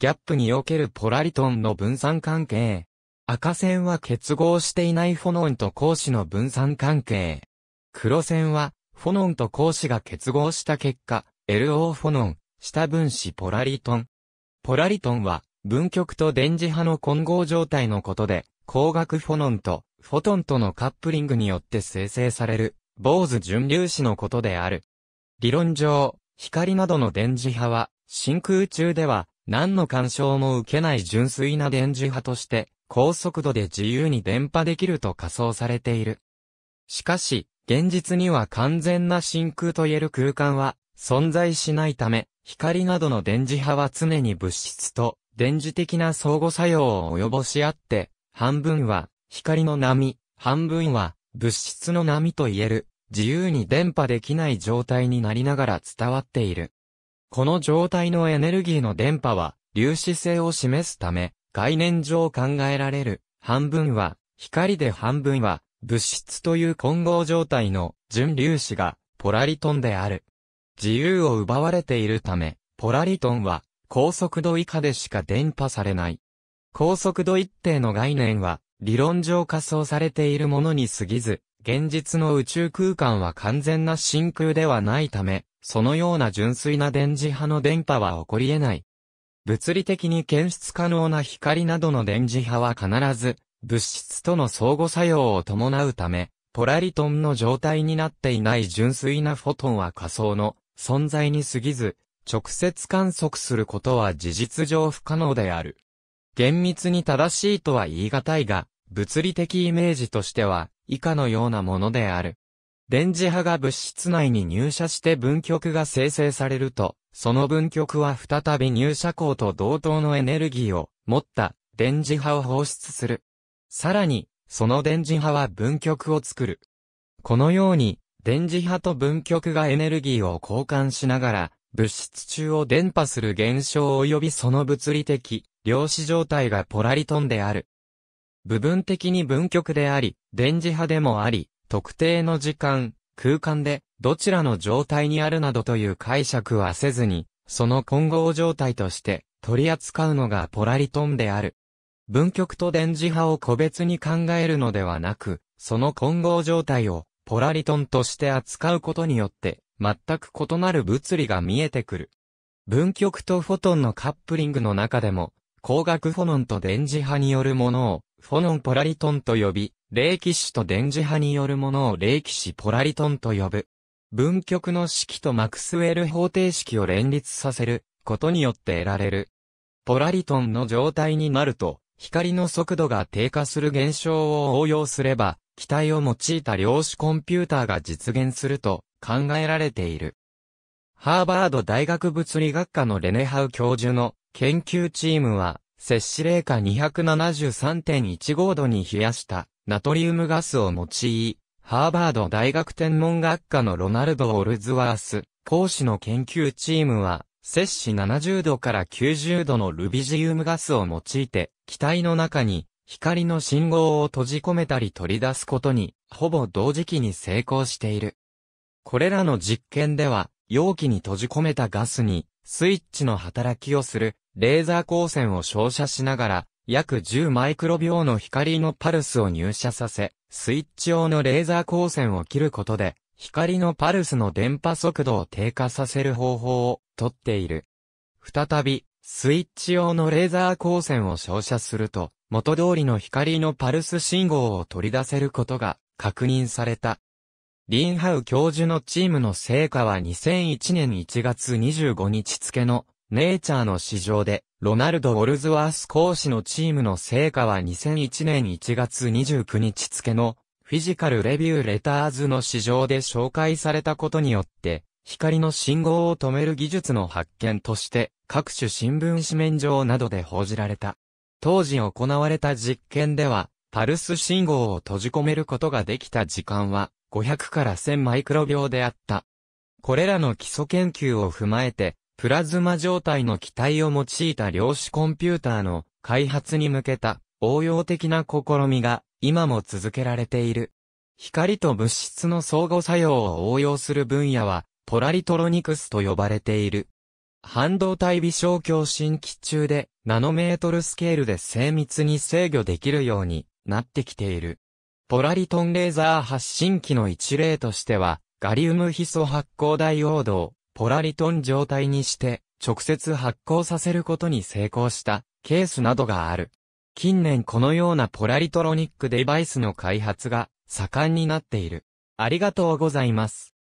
ギャップにおけるポラリトンの分散関係。赤線は結合していないフォノンと光子の分散関係。黒線は、フォノンと光子が結合した結果、LO フォノン、下分子ポラリトン。ポラリトンは、分極と電磁波の混合状態のことで、光学フォノンと、フォトンとのカップリングによって生成される、坊主純粒子のことである。理論上、光などの電磁波は、真空中では、何の干渉も受けない純粋な電磁波として、高速度で自由に電波できると仮想されている。しかし、現実には完全な真空と言える空間は存在しないため、光などの電磁波は常に物質と電磁的な相互作用を及ぼし合って、半分は光の波、半分は物質の波と言える、自由に電波できない状態になりながら伝わっている。この状態のエネルギーの電波は、粒子性を示すため、概念上考えられる、半分は、光で半分は、物質という混合状態の純粒子がポラリトンである。自由を奪われているため、ポラリトンは高速度以下でしか伝播されない。高速度一定の概念は理論上仮想されているものに過ぎず、現実の宇宙空間は完全な真空ではないため、そのような純粋な電磁波の電波は起こり得ない。物理的に検出可能な光などの電磁波は必ず、物質との相互作用を伴うため、ポラリトンの状態になっていない純粋なフォトンは仮想の存在に過ぎず、直接観測することは事実上不可能である。厳密に正しいとは言い難いが、物理的イメージとしては、以下のようなものである。電磁波が物質内に入射して分極が生成されると、その分極は再び入射光と同等のエネルギーを持った電磁波を放出する。さらに、その電磁波は分極を作る。このように、電磁波と分極がエネルギーを交換しながら、物質中を伝播する現象及びその物理的、量子状態がポラリトンである。部分的に分極であり、電磁波でもあり、特定の時間、空間で、どちらの状態にあるなどという解釈はせずに、その混合状態として取り扱うのがポラリトンである。分極と電磁波を個別に考えるのではなく、その混合状態をポラリトンとして扱うことによって、全く異なる物理が見えてくる。分極とフォトンのカップリングの中でも、光学フォノンと電磁波によるものを、フォノンポラリトンと呼び、霊気子と電磁波によるものを霊気子ポラリトンと呼ぶ。分極の式とマクスウェル方程式を連立させることによって得られる。ポラリトンの状態になると、光の速度が低下する現象を応用すれば、機体を用いた量子コンピューターが実現すると考えられている。ハーバード大学物理学科のレネハウ教授の研究チームは、摂氏零下273.15度に冷やしたナトリウムガスを用い、ハーバード大学天文学科のロナルド・オルズワース、講師の研究チームは、摂氏70度から90度のルビジウムガスを用いて、機体の中に光の信号を閉じ込めたり取り出すことに、ほぼ同時期に成功している。これらの実験では、容器に閉じ込めたガスに、スイッチの働きをする、レーザー光線を照射しながら、約10マイクロ秒の光のパルスを入射させ、スイッチ用のレーザー光線を切ることで、光のパルスの電波速度を低下させる方法をとっている。再び、スイッチ用のレーザー光線を照射すると、元通りの光のパルス信号を取り出せることが確認された。リンハウ教授のチームの成果は2001年1月25日付のネイチャーの市場でロナルド・ウォルズワース講師のチームの成果は2001年1月29日付のフィジカルレビューレターズの市場で紹介されたことによって、光の信号を止める技術の発見として各種新聞紙面上などで報じられた。当時行われた実験では、パルス信号を閉じ込めることができた時間は500から1000マイクロ秒であった。これらの基礎研究を踏まえて、プラズマ状態の機体を用いた量子コンピューターの開発に向けた応用的な試みが今も続けられている。光と物質の相互作用を応用する分野はポラリトロニクスと呼ばれている。半導体微小共振器中でナノメートルスケールで精密に制御できるようになってきている。ポラリトンレーザー発信機の一例としては、ガリウムヒ素発光ダイオードをポラリトン状態にして、直接発酵させることに成功したケースなどがある。近年このようなポラリトロニックデバイスの開発が盛んになっている。ありがとうございます。